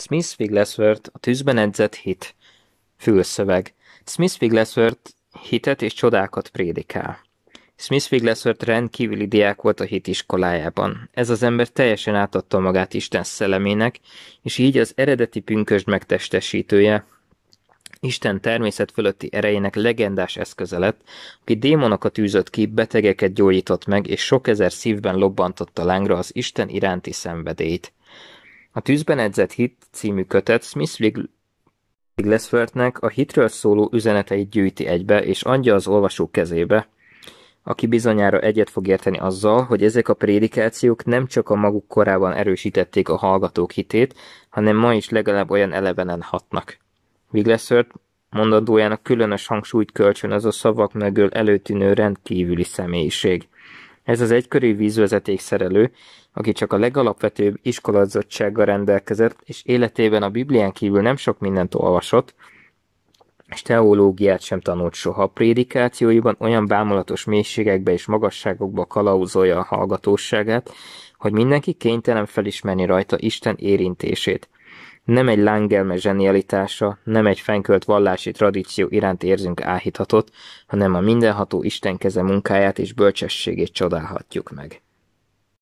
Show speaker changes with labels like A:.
A: Smith Wigglesworth a tűzben edzett hit. Fülszöveg. Smith Wigglesworth hitet és csodákat prédikál. Smith Wigglesworth rendkívüli diák volt a iskolájában. Ez az ember teljesen átadta magát Isten szellemének, és így az eredeti pünkösd megtestesítője, Isten természet fölötti erejének legendás eszköze lett, aki démonokat űzött ki, betegeket gyógyított meg, és sok ezer szívben lobbantotta lángra az Isten iránti szenvedélyt. A Tűzben edzett hit című kötet Smith Wigglesworthnek a hitről szóló üzeneteit gyűjti egybe, és adja az olvasó kezébe, aki bizonyára egyet fog érteni azzal, hogy ezek a prédikációk nem csak a maguk korában erősítették a hallgatók hitét, hanem ma is legalább olyan elevenen hatnak. Wigglesworth mondandójának különös hangsúlyt kölcsönöz a szavak mögül előtűnő rendkívüli személyiség. Ez az egykörű vízvezeték szerelő, aki csak a legalapvetőbb iskolázottsággal rendelkezett, és életében a Biblián kívül nem sok mindent olvasott, és teológiát sem tanult soha. A prédikációiban olyan bámulatos mélységekbe és magasságokba kalauzolja a hallgatóságát, hogy mindenki kénytelen felismerni rajta Isten érintését. Nem egy lángelme zsenialitása, nem egy fenkölt vallási tradíció iránt érzünk áhítatot, hanem a mindenható Isten keze munkáját és bölcsességét csodálhatjuk meg.